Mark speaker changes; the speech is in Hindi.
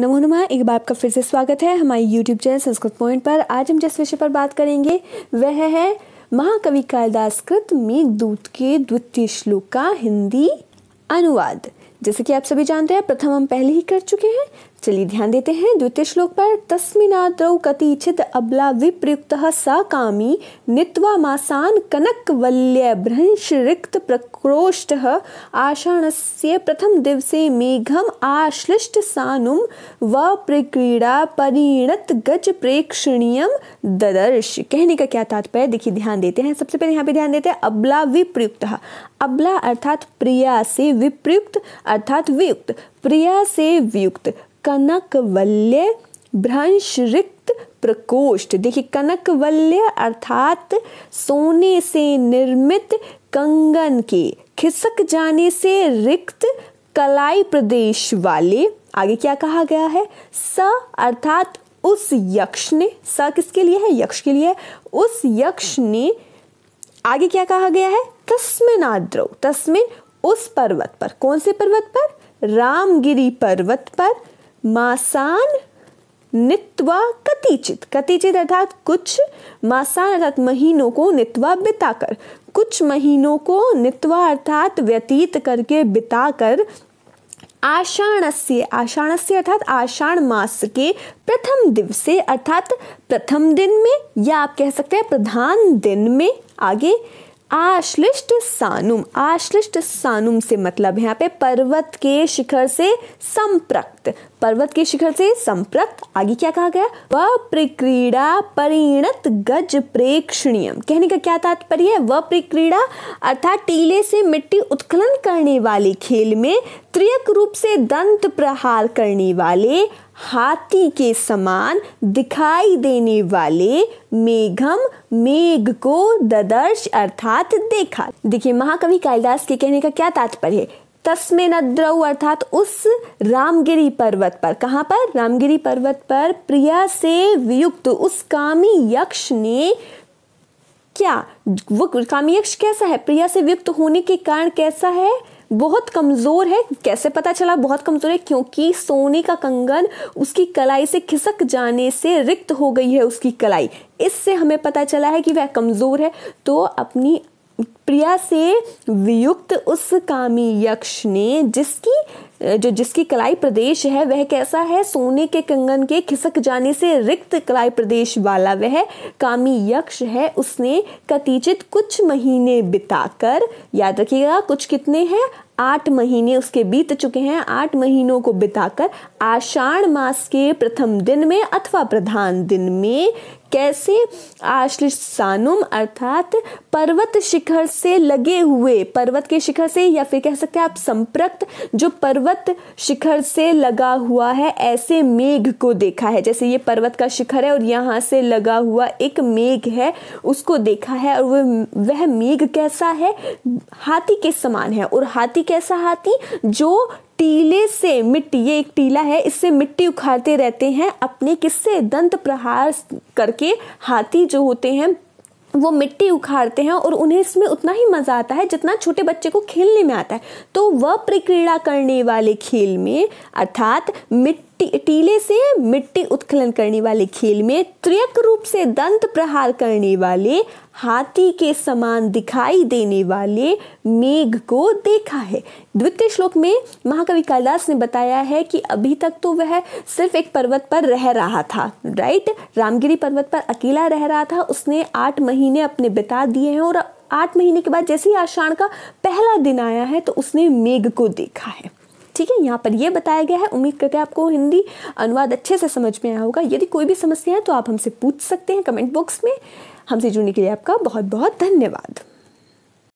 Speaker 1: नमो नमा एक बार आपका फिर से स्वागत है हमारे YouTube चैनल संस्कृत पॉइंट पर आज हम जिस विषय पर बात करेंगे वह है महाकवि कालिदास कृत दूत के द्वितीय श्लोक का हिंदी अनुवाद जैसे कि आप सभी जानते हैं प्रथम हम पहले ही कर चुके हैं चलिए ध्यान देते हैं द्वितीय श्लोक पर तस्मिनाद्रौ कतिचित अबला विप्रयुक्त सा कामी नित्वा मासान कनक वल्य भ्रंश रिक्त आषाण से प्रथम दिवसे मेघम आश्लिष्ट सानुम व प्रक्रीड़ा परिणत गज प्रेक्षणीय ददर्श कहने का क्या तात्पर्य देखिए ध्यान देते हैं सबसे पहले यहाँ पे ध्यान देते हैं अबला विप्रयुक्त अबला अर्थात प्रिया से विप्रयुक्त अर्थात वियुक्त प्रिया से वियुक्त कनक वल्य भ्रंश रिक्त प्रकोष्ठ देखिए कनक वल्य अर्थात सोने से निर्मित कंगन के खिसक जाने से रिक्त कलाई प्रदेश वाले आगे क्या कहा गया है स अर्थात उस यक्ष ने स किसके लिए है यक्ष के लिए है उस यक्ष ने आगे क्या कहा गया है तस्मिन आद्रव तस्मिन उस पर्वत पर कौन से पर्वत पर रामगिरी पर्वत पर मासान नित्वा कतिचित कतिचित अर्थात कुछ मासान अर्थात महीनों को नित्वा बिताकर कुछ महीनों को नित्वा अर्थात व्यतीत करके बिताकर आषाणस्य आषाणस्य अर्थात आषाण मास के प्रथम दिवसे अर्थात प्रथम दिन में या आप कह सकते हैं प्रधान दिन में आगे आश्लिष्ट सानुम आश्लिष्ट सानुम से मतलब यहाँ पे पर्वत के शिखर से संप्रक्त पर्वत के शिखर से संप्रक्त आगे क्या कहा गया व प्रक्रीड़ा परिणत गज प्रेक्षणीय कहने का क्या तात्पर्य है वह प्रक्रीड़ा अर्थात टीले से मिट्टी उत्खनन करने वाले खेल में त्रियक रूप से दंत प्रहार करने वाले हाथी के समान दिखाई देने वाले मेघम मेघ को ददर्श अर्थात देखा देखिए महाकवि कालिदास के कहने का क्या तात्पर्य है तस्मे नद्रव अर्थात उस रामगिरी पर्वत पर कहाँ पर रामगिरी पर्वत पर प्रिया से वियुक्त उस कामी यक्ष ने क्या वो कामी यक्ष कैसा है प्रिया से वियुक्त होने के कारण कैसा है बहुत कमज़ोर है कैसे पता चला बहुत कमज़ोर है क्योंकि सोने का कंगन उसकी कलाई से खिसक जाने से रिक्त हो गई है उसकी कलाई इससे हमें पता चला है कि वह कमज़ोर है तो अपनी प्रिया से वियुक्त उस कामी यक्ष ने जिसकी जो जिसकी कलाई प्रदेश है वह कैसा है सोने के कंगन के खिसक जाने से रिक्त कलाई प्रदेश वाला वह कामी यक्ष है उसने कतिचित कुछ महीने बिताकर याद रखिएगा कुछ कितने हैं आठ महीने उसके बीत चुके हैं आठ महीनों को बिताकर आषाढ़ मास के प्रथम दिन में अथवा प्रधान दिन में कैसे आश्लिसानुम अर्थात पर्वत शिखर से लगे हुए पर्वत के शिखर से या फिर कह सकते हैं आप संप्रक्त जो पर्वत शिखर से लगा हुआ है ऐसे मेघ को देखा है जैसे ये पर्वत का शिखर है और यहाँ से लगा हुआ एक मेघ है उसको देखा है और वह वह मेघ कैसा है हाथी के समान है और हाथी एक ऐसा हाथी जो टीले से मिट्टी ये एक टीला है इससे मिट्टी उखाड़ते रहते हैं अपने किससे दंत प्रहार करके हाथी जो होते हैं वो मिट्टी उखाड़ते हैं और उन्हें इसमें उतना ही मज़ा आता है जितना छोटे बच्चे को खेलने में आता है तो वह प्रक्रीड़ा करने वाले खेल में अर्थात मिट्टी टीले से मिट्टी उत्खनन करने वाले खेल में त्रियक रूप से दंत प्रहार करने वाले हाथी के समान दिखाई देने वाले मेघ को देखा है द्वितीय श्लोक में महाकवि कालिदास ने बताया है कि अभी तक तो वह सिर्फ एक पर्वत पर रह रहा था राइट रामगिरी पर्वत पर अकेला रह रहा था उसने आठ महीने अपने बिता दिए हैं और आठ महीने के बाद जैसे ही आषाढ़ का पहला दिन आया है तो उसने मेघ को देखा है ठीक है यहाँ पर यह बताया गया है उम्मीद करते हैं आपको हिंदी अनुवाद अच्छे से समझ में आया होगा यदि कोई भी समस्या है तो आप हमसे पूछ सकते हैं कमेंट बॉक्स में हमसे जुड़ने के लिए आपका बहुत बहुत धन्यवाद